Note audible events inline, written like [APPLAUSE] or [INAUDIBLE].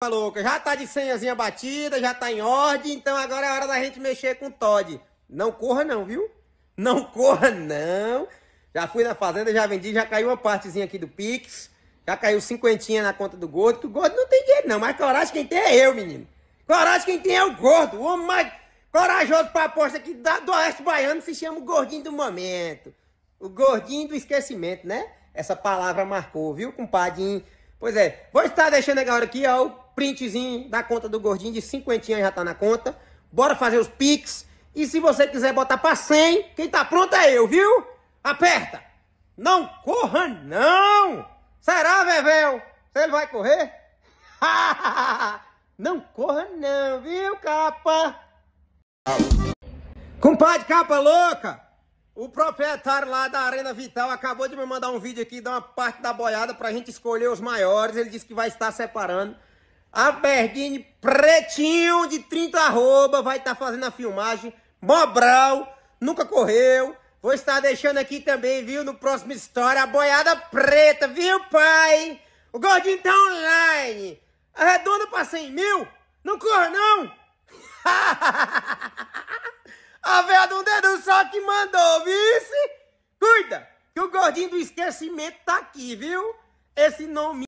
maluca, tá já tá de senhazinha batida, já tá em ordem, então agora é hora da gente mexer com o Todd. Não corra não, viu? Não corra não. Já fui na fazenda, já vendi, já caiu uma partezinha aqui do Pix. Já caiu cinquentinha na conta do gordo, que o gordo não tem dinheiro não, mas coragem quem tem é eu, menino. Coragem quem tem é o gordo, o homem mais corajoso pra aposta aqui do Oeste Baiano se chama o gordinho do momento. O gordinho do esquecimento, né? Essa palavra marcou, viu, compadinho? Pois é, vou estar deixando agora aqui, ó, o printzinho da conta do gordinho de cinquentinha já tá na conta. Bora fazer os pics. E se você quiser botar pra 100, quem tá pronto é eu, viu? Aperta! Não corra, não! Será, Vevel? Você ele vai correr? [LAUGHS] não corra, não, viu, capa? Compadre, capa louca! O proprietário lá da Arena Vital acabou de me mandar um vídeo aqui, dar uma parte da boiada pra gente escolher os maiores. Ele disse que vai estar separando. A Berguine pretinho de 30 arroba vai estar tá fazendo a filmagem. Mobral, nunca correu. Vou estar deixando aqui também, viu, no próximo História, a boiada preta, viu, pai? O Gordinho tá online. Arredonda pra 100 mil. Não corra, não. [LAUGHS] A véia do dedo só que mandou, vice. Cuida, que o gordinho do esquecimento tá aqui, viu? Esse nome